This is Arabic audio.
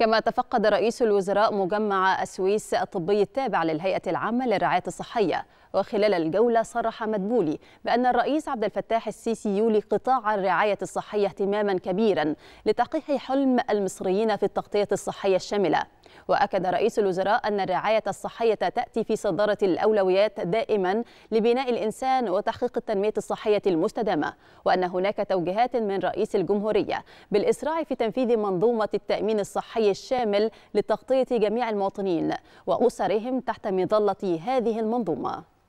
كما تفقد رئيس الوزراء مجمع السويس الطبي التابع للهيئة العامة للرعاية الصحية وخلال الجولة صرح مدبولي بأن الرئيس عبد الفتاح السيسي يولي قطاع الرعاية الصحية اهتماما كبيرا لتحقيق حلم المصريين في التغطية الصحية الشاملة وأكد رئيس الوزراء أن الرعاية الصحية تأتي في صدارة الأولويات دائما لبناء الإنسان وتحقيق التنمية الصحية المستدامة وأن هناك توجيهات من رئيس الجمهورية بالإسراع في تنفيذ منظومة التأمين الصحي الشامل لتغطية جميع المواطنين وأسرهم تحت مظلة هذه المنظومة